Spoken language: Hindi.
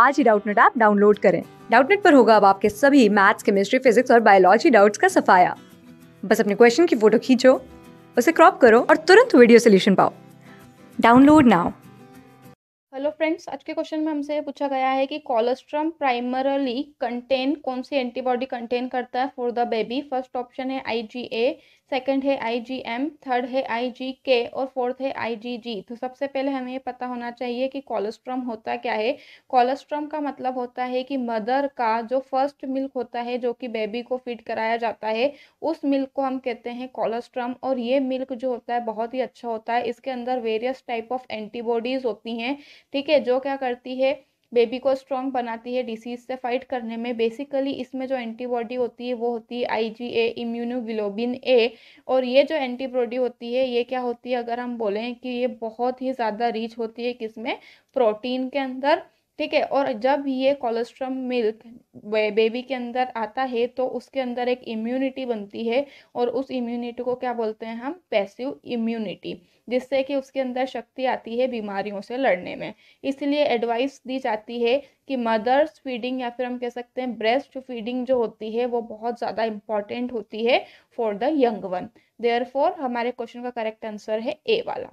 आज ही डाउटनेट ऐप डाउनलोड करें डाउटनेट पर होगा अब आपके सभी मैथ्स केमिस्ट्री फिजिक्स और बायोलॉजी डाउट्स का सफाया बस अपने क्वेश्चन की फोटो खींचो उसे क्रॉप करो और तुरंत वीडियो सोल्यूशन पाओ डाउनलोड नाउ हेलो फ्रेंड्स आज के क्वेश्चन में हमसे पूछा गया है कि कोलेस्ट्रम प्राइमरली कंटेन कौन सी एंटीबॉडी कंटेन करता है for the baby first option है आईजीए सेकंड है आई जी एम थर्ड है आई जी के और फोर्थ है आई जी जी तो सबसे पहले हमें ये पता होना चाहिए कि कोलेस्ट्रॉम होता क्या है कोलेस्ट्रॉम का मतलब होता है कि मदर का जो फर्स्ट मिल्क होता है जो कि बेबी को फीड कराया जाता है उस मिल्क को हम कहते हैं कोलेस्ट्रॉम और ये मिल्क जो होता है बहुत ही अच्छा होता है इसके अंदर वेरियस टाइप ऑफ एंटीबॉडीज़ होती हैं ठीक है जो क्या करती है बेबी को स्ट्रॉन्ग बनाती है डिसीज से फाइट करने में बेसिकली इसमें जो एंटीबॉडी होती है वो होती है आई ए इम्यूनोग्लोबिन ए और ये जो एंटीबॉडी होती है ये क्या होती है अगर हम बोलें कि ये बहुत ही ज़्यादा रीच होती है किसमें प्रोटीन के अंदर ठीक है और जब ये कोलेस्ट्रम मिल्क बेबी के अंदर आता है तो उसके अंदर एक इम्यूनिटी बनती है और उस इम्यूनिटी को क्या बोलते हैं हम पैसिव इम्यूनिटी जिससे कि उसके अंदर शक्ति आती है बीमारियों से लड़ने में इसलिए एडवाइस दी जाती है कि मदर्स फीडिंग या फिर हम कह सकते हैं ब्रेस्ट फीडिंग जो होती है वो बहुत ज़्यादा इम्पॉर्टेंट होती है for the young one there हमारे क्वेश्चन का करेक्ट आंसर है ए वाला